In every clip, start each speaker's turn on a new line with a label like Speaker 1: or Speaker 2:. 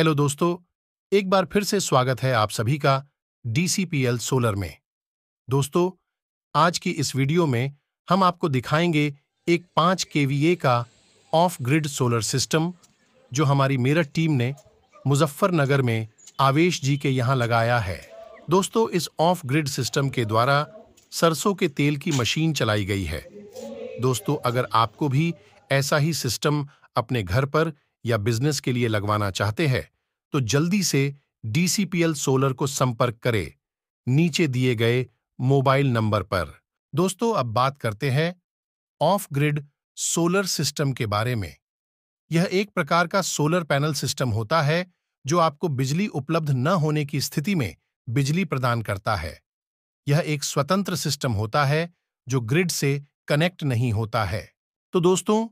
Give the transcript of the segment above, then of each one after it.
Speaker 1: hello दोस्तों एक बार फिर से स्वागत है आप सभी का डीसीपीएल सोलर में दोस्तों आज की इस वीडियो में हम आपको दिखाएंगे एक 5 के का ऑफ ग्रिड सोलर सिस्टम जो हमारी मेरठ टीम ने मुजफ्फरनगर में आवेश जी के यहाँ लगाया है दोस्तों इस ऑफ ग्रिड सिस्टम के द्वारा सरसों के तेल की मशीन चलाई गई है दोस्तों अगर आपको भी ऐसा ही सिस्टम अपने घर पर या बिजनेस के लिए लगवाना चाहते हैं तो जल्दी से डीसीपीएल सोलर को संपर्क करें नीचे दिए गए मोबाइल नंबर पर दोस्तों अब बात करते हैं ऑफ ग्रिड सोलर सिस्टम के बारे में यह एक प्रकार का सोलर पैनल सिस्टम होता है जो आपको बिजली उपलब्ध न होने की स्थिति में बिजली प्रदान करता है यह एक स्वतंत्र सिस्टम होता है जो ग्रिड से कनेक्ट नहीं होता है तो दोस्तों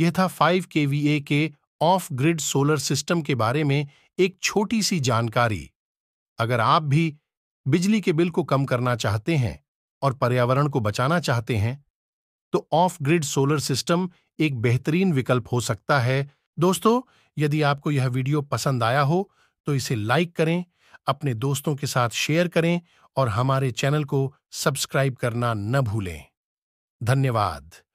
Speaker 1: यह था 5 के वी ए के ऑफ ग्रिड सोलर सिस्टम के बारे में एक छोटी सी जानकारी अगर आप भी बिजली के बिल को कम करना चाहते हैं और पर्यावरण को बचाना चाहते हैं तो ऑफ ग्रिड सोलर सिस्टम एक बेहतरीन विकल्प हो सकता है दोस्तों यदि आपको यह वीडियो पसंद आया हो तो इसे लाइक करें अपने दोस्तों के साथ शेयर करें और हमारे चैनल को सब्सक्राइब करना न भूलें धन्यवाद